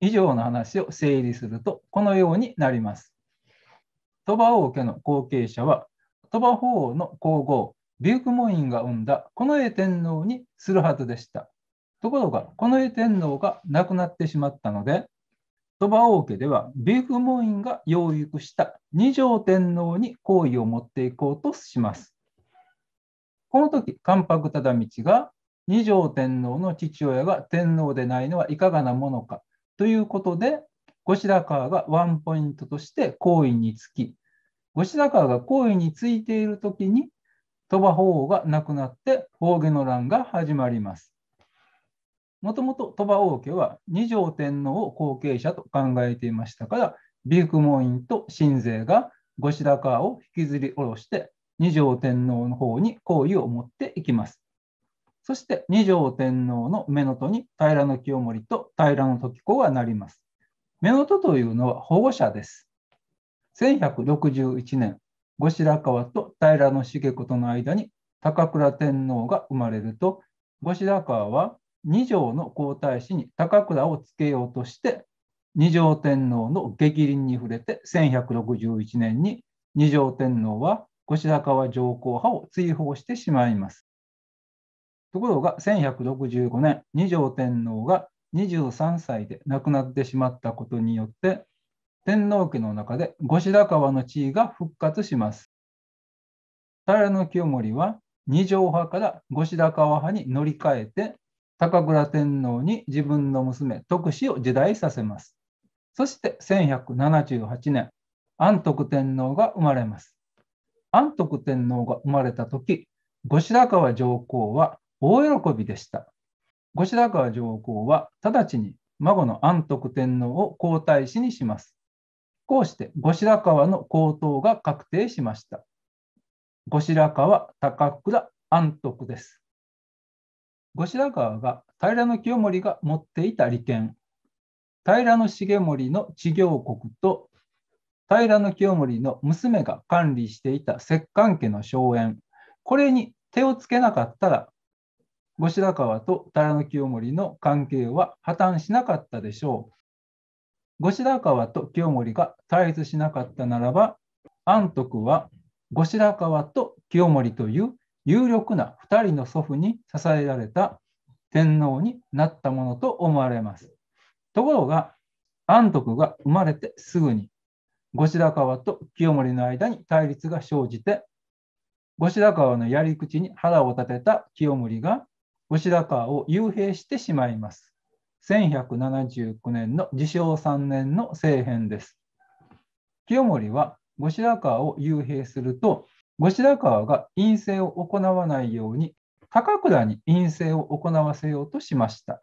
以上の話を整理すると、このようになります。鳥羽王家の後継者は、鳥羽法皇の皇后、ビュークモインが生んだ近衛天皇にするはずでした。ところが、近衛天皇が亡くなってしまったので、鳥羽王家では、ビュークモインが養育した二条天皇に好意を持っていこうとします。この時、関白忠道が、二条天皇の父親が天皇でないのはいかがなものかということで、後白河がワンポイントとして好意につき、後白河が好意についているときに、鳥羽法皇が亡くなって法華の乱が始まります。もともと鳥羽王家は二条天皇を後継者と考えていましたから、ビ美福インと神勢が後白河を引きずり下ろして二条天皇の方に好意を持っていきます。そして二条天皇の目の戸に平清盛と平時子がなります。目の戸というのは保護者です。1161年、後白河と平重子との間に高倉天皇が生まれると、後白河は二条の皇太子に高倉をつけようとして、二条天皇の逆鱗に触れて1161年に二条天皇は後白河上皇派を追放してしまいます。ところが1165年、二条天皇が23歳で亡くなってしまったことによって、天皇家の中で後白河の地位が復活します。平清盛は二条派から後白河派に乗り換えて、高倉天皇に自分の娘、徳子を時代させます。そして1178年、安徳天皇が生まれます。安徳天皇が生まれた時、後白河上皇は大喜びでした。後白河上皇は直ちに孫の安徳天皇を皇太子にします。こうして後白河の皇統が確定しました。後白河高倉安徳です。後白河が平の清盛が持っていた利権、平の重盛の治療国と平の清盛の娘が管理していた摂関家の荘園、これに手をつけなかったら後白河と寺野清盛の関係は破綻しなかったでしょう。後白河と清盛が対立しなかったならば、安徳は後白河と清盛という有力な2人の祖父に支えられた天皇になったものと思われます。ところが、安徳が生まれてすぐに、後白河と清盛の間に対立が生じて、後白河のやり口に腹を立てた清盛が牛高を幽閉してしまいます。1179年の自称3年の政変です。清盛は後白河を幽閉すると、後白河が陰性を行わないように、高倉に陰性を行わせようとしました。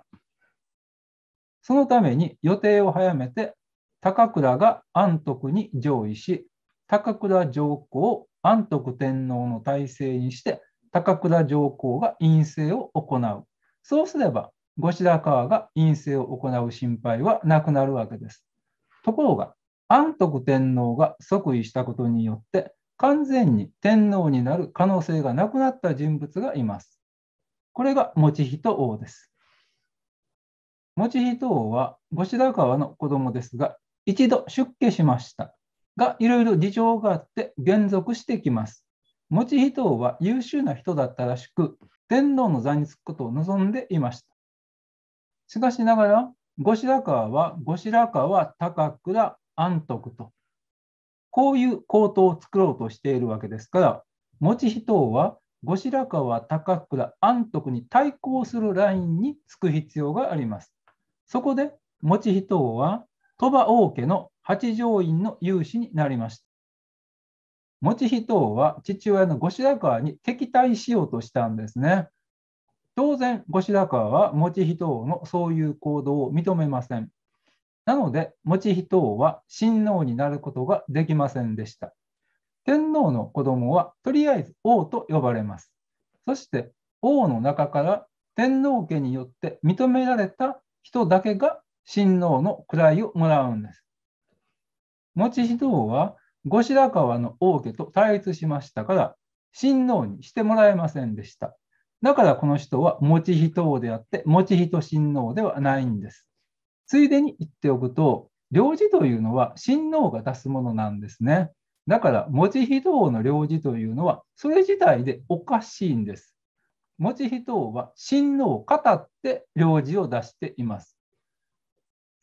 そのために予定を早めて、高倉が安徳に上位し、高倉上皇を安徳天皇の体制にして高倉上皇が陰性を行う。そうすれば、後白河が陰性を行う心配はなくなるわけです。ところが、安徳天皇が即位したことによって、完全に天皇になる可能性がなくなった人物がいます。これが持人王です。持人王は後白河の子供ですが、一度出家しましたが、いろいろ事情があって減俗してきます。持ち人は優秀な人だったらしく、天皇の座につくことを望んでいました。しかしながら、後白河は後白河高倉安徳と、こういう高等を作ろうとしているわけですから、持人は後白河高倉安徳に対抗するラインにつく必要があります。そこで持人は鳥羽王家の八条院の有志になりました。持人は父親の後白河に敵対しようとしたんですね。当然、後白河は持人王のそういう行動を認めません。なので、持人王は親王になることができませんでした。天皇の子供はとりあえず王と呼ばれます。そして王の中から天皇家によって認められた人だけが親王の位をもらうんです。持人王は後白河の王家と対立しましたから、親王にしてもらえませんでした。だからこの人は持ち人王であって、持ち人親王ではないんです。ついでに言っておくと、領事というのは親王が出すものなんですね。だから、持ち人王の領事というのは、それ自体でおかしいんです。持ち人王は親王を語って領事を出しています。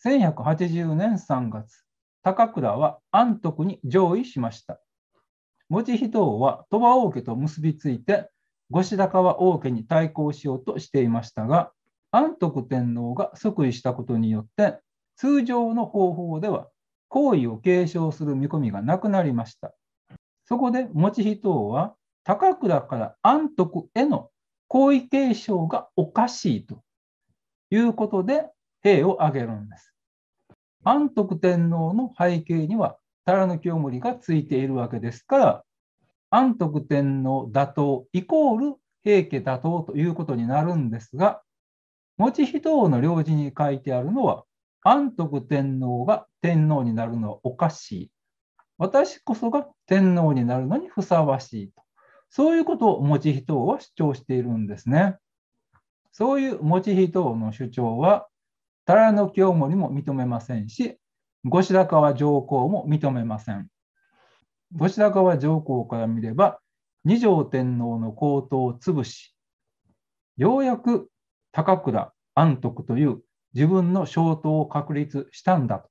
1180年3月、高倉は安徳に上位しました。持人は鳥羽王家と結びついて、後白河王家に対抗しようとしていましたが、安徳天皇が即位したことによって、通常の方法では皇位を継承する見込みがなくなりました。そこで持人は高倉から安徳への皇位継承がおかしいということで兵を挙げるんです。安徳天皇の背景にはお清盛がついているわけですから、安徳天皇打倒イコール平家打倒ということになるんですが、持人王の領事に書いてあるのは、安徳天皇が天皇になるのはおかしい。私こそが天皇になるのにふさわしいと。そういうことを持人王は主張しているんですね。そういう持人王の主張は、の清盛も認めませんし、後白河上皇も認めません。後白河上皇から見れば、二条天皇の皇統を潰し、ようやく高倉安徳という自分の小党を確立したんだと。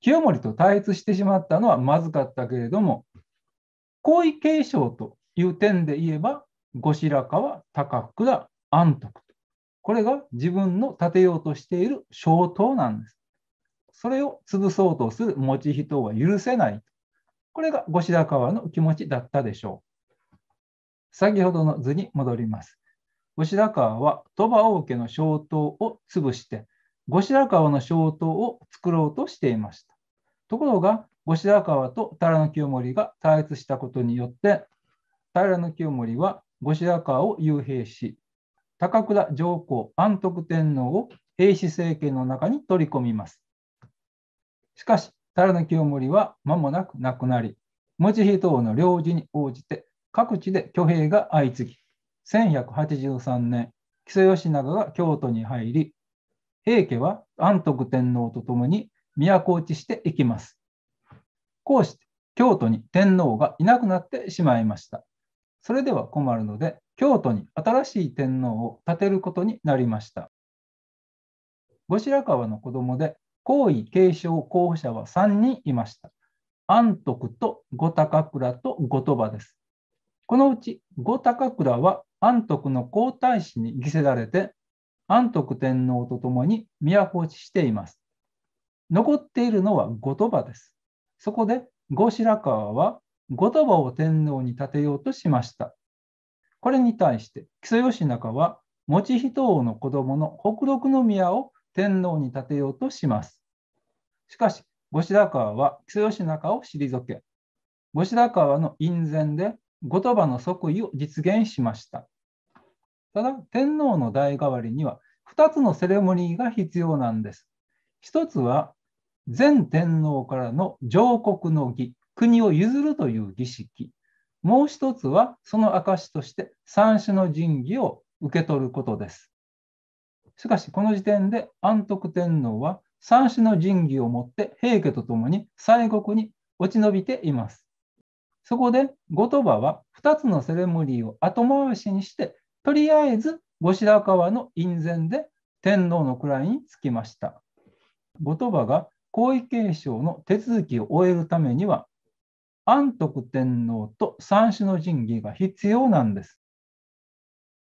清盛と対立してしまったのはまずかったけれども、皇位継承という点で言えば、後白河高倉安徳とこれが自分の立てようとしている小党なんです。それを潰そうとする持ち人は許せない。これが後白河の気持ちだったでしょう。先ほどの図に戻ります。後白河は鳥羽王家の小党を潰して、後白河の小党を作ろうとしていました。ところが、後白河と平清盛が対立したことによって、平清盛は後白河を幽閉し、高倉上皇安徳天皇を平氏政権の中に取り込みます。しかし、の清盛は間もなく亡くなり、持ち人王の領事に応じて各地で挙兵が相次ぎ、1183年、木曽義長が京都に入り、平家は安徳天皇と共に都落ちしていきます。こうして京都に天皇がいなくなってしまいました。それでは困るので、京都に新しい天皇を建てることになりました。後白河の子供で皇位継承候補者は3人いました。安徳と後高倉と後鳥羽です。このうち後高倉は安徳の皇太子に着せられて安徳天皇と共に都落ちしています。残っているのは後鳥羽です。そこで後白河は後鳥羽を天皇に立てようとしました。これに対して木曽義仲は持人王の子供の北の宮を天皇に立てようとします。しかし、後白河は木曽義仲を退け、後白河の院前で後鳥羽の即位を実現しました。ただ、天皇の代替わりには2つのセレモニーが必要なんです。1つは、全天皇からの上国の儀、国を譲るという儀式。もう一つはその証として三種の神器を受け取ることです。しかしこの時点で安徳天皇は三種の神器を持って平家と共に西国に落ち延びています。そこで後鳥羽は2つのセレモニーを後回しにしてとりあえず後白河の院前で天皇の位に着きました。後鳥羽が皇位継承の手続きを終えるためには安徳天皇と三種の神器が必要なんです。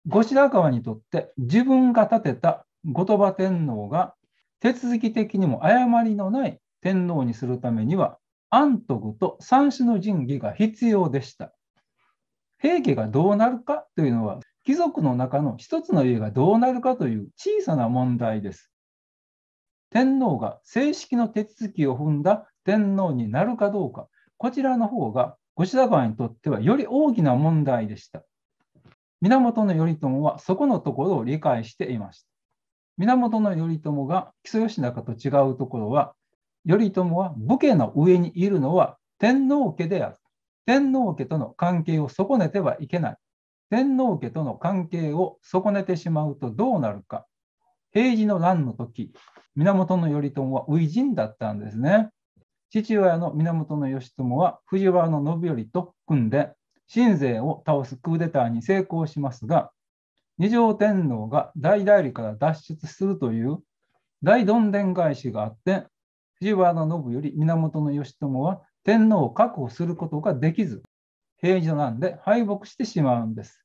後白河にとって自分が建てた後鳥羽天皇が手続き的にも誤りのない天皇にするためには安徳と三種の神器が必要でした。平家がどうなるかというのは貴族の中の一つの家がどうなるかという小さな問題です。天皇が正式の手続きを踏んだ天皇になるかどうかこちらの方が吉田川にとってはより大きな問題でした。源頼朝はそこのところを理解していました。源頼朝が木曽義仲と違うところは、頼朝は武家の上にいるのは天皇家である。天皇家との関係を損ねてはいけない。天皇家との関係を損ねてしまうとどうなるか。平治の乱の時、源頼朝は初陣だったんですね。父親の源義朝は藤原信頼と組んで新税を倒すクーデターに成功しますが二条天皇が大代理から脱出するという大どんでん返しがあって藤原信頼源義朝は天皇を確保することができず平時なんで敗北してしまうんです。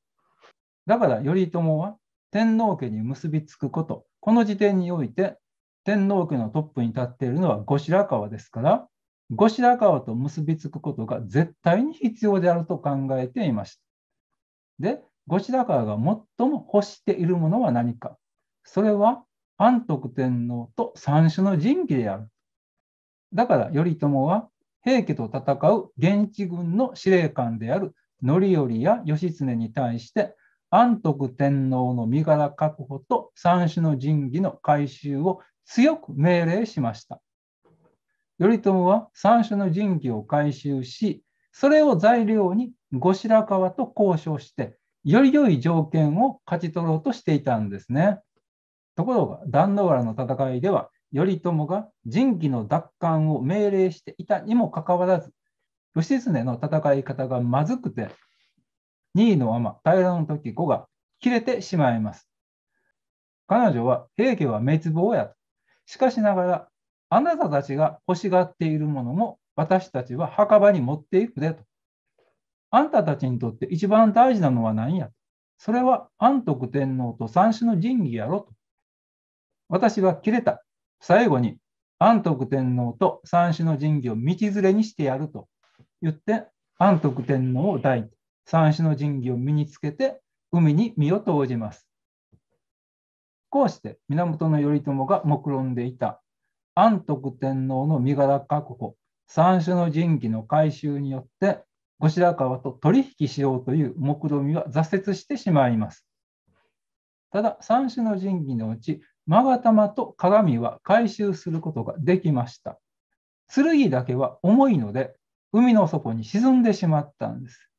だから頼朝は天皇家に結びつくことこの時点において天皇家のトップに立っているのは後白河ですから後白河と結びつくことが絶対に必要であると考えていました。で、後白河が最も欲しているものは何かそれは安徳天皇と三種の神器である。だから頼朝は平家と戦う現地軍の司令官である範頼や義経に対して安徳天皇の身柄確保と三種の神器の回収を強く命令しました。頼朝は三種の神器を回収し、それを材料に後白河と交渉して、より良い条件を勝ち取ろうとしていたんですね。ところが、壇ノ原の戦いでは、頼朝が神器の奪還を命令していたにもかかわらず、義経の戦い方がまずくて、2位のま平の時子が切れてしまいます。彼女は平家は滅亡やと。しかしながらあなたたちが欲しがっているものも私たちは墓場に持っていくでと。あんたたちにとって一番大事なのは何やそれは安徳天皇と三種の神器やろと。私は切れた。最後に安徳天皇と三種の神器を道連れにしてやると言って安徳天皇を抱いて三種の神器を身につけて海に身を投じます。こうして源頼朝が目論んでいた安徳天皇の身柄確保、三種の神器の回収によって、後白河と取引しようという目論みは挫折してしまいます。ただ、三種の神器のうち、勾玉と鏡は回収することができました。剣だけは重いので、海の底に沈んでしまったんです。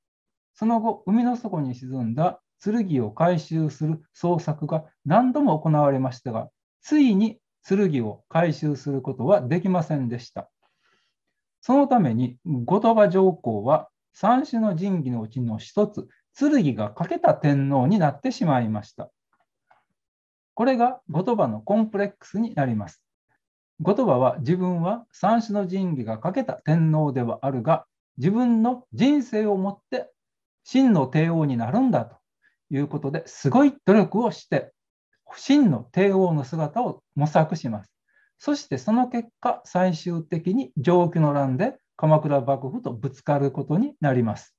その後、海の底に沈んだ剣を回収する捜索が何度も行われましたが、ついに剣を回収することはできませんでした。そのために後鳥羽上皇は三種の神器のうちの一つ、剣が欠けた天皇になってしまいました。これが後鳥羽のコンプレックスになります。後鳥羽は自分は三種の神器が欠けた天皇ではあるが、自分の人生をもって真の帝王になるんだということですごい努力をして真の帝王の姿を模索します。そしてその結果、最終的に上記の乱で鎌倉幕府とぶつかることになります。